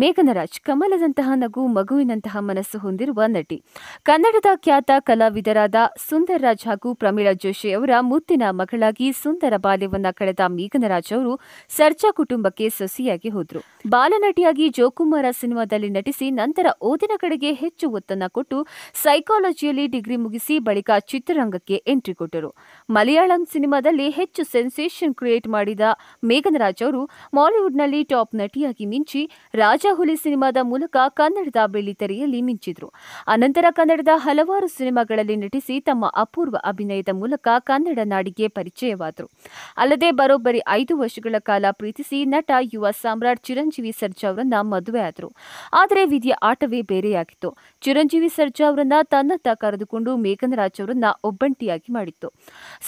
ಮೇಘನರಾಜ್ ಕಮಲದಂತಹ ನಗು ಮಗುವಿನಂತಹ ಮನಸ್ಸು ಹೊಂದಿರುವ ನಟಿ ಕನ್ನಡದ ಖ್ಯಾತ ಕಲಾವಿದರಾದ ಸುಂದರ್ ರಾಜ್ ಹಾಗೂ ಪ್ರಮೀಳಾ ಜೋಶಿ ಅವರ ಮುತ್ತಿನ ಮಗಳಾಗಿ ಸುಂದರ ಬಾಲ್ಯವನ್ನ ಕಳೆದ ಮೇಘನರಾಜ್ ಅವರು ಸರ್ಜಾ ಕುಟುಂಬಕ್ಕೆ ಸೊಸಿಯಾಗಿ ಹೋದರು ಬಾಲನಟಿಯಾಗಿ ಜೋಕುಮಾರ ಸಿನಿಮಾದಲ್ಲಿ ನಟಿಸಿ ನಂತರ ಓದಿನ ಕಡೆಗೆ ಹೆಚ್ಚು ಒತ್ತನ್ನು ಕೊಟ್ಟು ಸೈಕಾಲಜಿಯಲ್ಲಿ ಡಿಗ್ರಿ ಮುಗಿಸಿ ಬಳಿಕ ಚಿತ್ರರಂಗಕ್ಕೆ ಎಂಟ್ರಿ ಕೊಟ್ಟರು ಮಲಯಾಳಂ ಸಿನಿಮಾದಲ್ಲಿ ಹೆಚ್ಚು ಸೆನ್ಸೇಷನ್ ಕ್ರಿಯೇಟ್ ಮಾಡಿದ ಮೇಘನರಾಜ್ ಅವರು ಮಾಲಿವುಡ್ನಲ್ಲಿ ಟಾಪ್ ನಟಿಯಾಗಿ ಮಿಂಚಿ ರಾಜ್ ಹುಲಿ ಸಿನಿಮಾದ ಮೂಲಕ ಕನ್ನಡದ ಬೆಳ್ಳಿತೆರೆಯಲ್ಲಿ ಮಿಂಚಿದ್ರು ಅನಂತರ ಕನ್ನಡದ ಹಲವಾರು ಸಿನಿಮಾಗಳಲ್ಲಿ ನಟಿಸಿ ತಮ್ಮ ಅಪೂರ್ವ ಅಭಿನಯದ ಮೂಲಕ ಕನ್ನಡ ನಾಡಿಗೆ ಪರಿಚಯವಾದರು ಅಲ್ಲದೆ ಬರೋಬ್ಬರಿ ಐದು ವರ್ಷಗಳ ಕಾಲ ಪ್ರೀತಿಸಿ ನಟ ಯುವ ಸಾಮ್ರಾಟ್ ಚಿರಂಜೀವಿ ಸರ್ಜಾ ಅವರನ್ನ ಮದುವೆ ಆದರೆ ವಿಧಿಯ ಆಟವೇ ಬೇರೆಯಾಗಿತ್ತು ಚಿರಂಜೀವಿ ಸರ್ಜಾ ಅವರನ್ನ ತನ್ನತ್ತ ಕರೆದುಕೊಂಡು ಮೇಘನರಾಜ್ ಅವರನ್ನ ಒಬ್ಬಂಟಿಯಾಗಿ ಮಾಡಿತ್ತು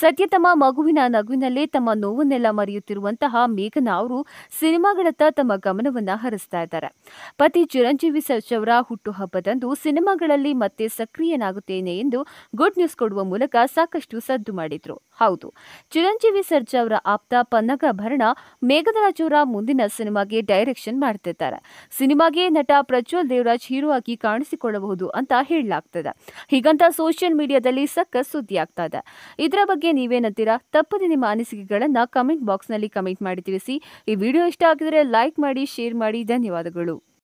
ಸದ್ಯ ತಮ್ಮ ಮಗುವಿನ ನಗುವಿನಲ್ಲೇ ತಮ್ಮ ನೋವನ್ನೆಲ್ಲ ಮರೆಯುತ್ತಿರುವಂತಹ ಮೇಘನಾ ಅವರು ಸಿನಿಮಾಗಳತ್ತ ತಮ್ಮ ಗಮನವನ್ನ ಹರಿಸ್ತಾ ಇದ್ದಾರೆ ಹೇಳಿದ್ದಾರೆ ಪತಿ ಚಿರಂಜೀವಿ ಸರ್ಜವರ ಹುಟ್ಟುಹಬ್ಬದಂದು ಸಿನಿಮಾಗಳಲ್ಲಿ ಮತ್ತೆ ಸಕ್ರಿಯನಾಗುತ್ತೇನೆ ಎಂದು ಗುಡ್ ನ್ಯೂಸ್ ಕೊಡುವ ಮೂಲಕ ಸಾಕಷ್ಟು ಸದ್ದು ಮಾಡಿದ್ರು ಹೌದು ಚಿರಂಜೀವಿ ಸರ್ಜಾ ಅವರ ಆಪ್ತ ಪನ್ನಗ ಭರಣ ಅವರ ಮುಂದಿನ ಸಿನಿಮಾಗೆ ಡೈರೆಕ್ಷನ್ ಮಾಡುತ್ತಿದ್ದಾರೆ ಸಿನಿಮಾಗೆ ನಟ ಪ್ರಜ್ವಲ್ ದೇವರಾಜ್ ಹೀರೋ ಆಗಿ ಕಾಣಿಸಿಕೊಳ್ಳಬಹುದು ಅಂತ ಹೇಳಲಾಗ್ತದೆ ಹೀಗಂತ ಸೋಷಿಯಲ್ ಮೀಡಿಯಾದಲ್ಲಿ ಸಕ್ಕ ಸುದ್ದಿ ಆಗ್ತಾ ಇದೆ ಇದರ ಬಗ್ಗೆ ನೀವೇನಂತೀರಾ ತಪ್ಪದೆ ನಿಮ್ಮ ಅನಿಸಿಕೆಗಳನ್ನು ಕಮೆಂಟ್ ನಲ್ಲಿ ಕಮೆಂಟ್ ಮಾಡಿ ತಿಳಿಸಿ ಈ ವಿಡಿಯೋ ಇಷ್ಟ ಆಗಿದ್ರೆ ಲೈಕ್ ಮಾಡಿ ಶೇರ್ ಮಾಡಿ ಧನ್ಯವಾದಗಳು Bien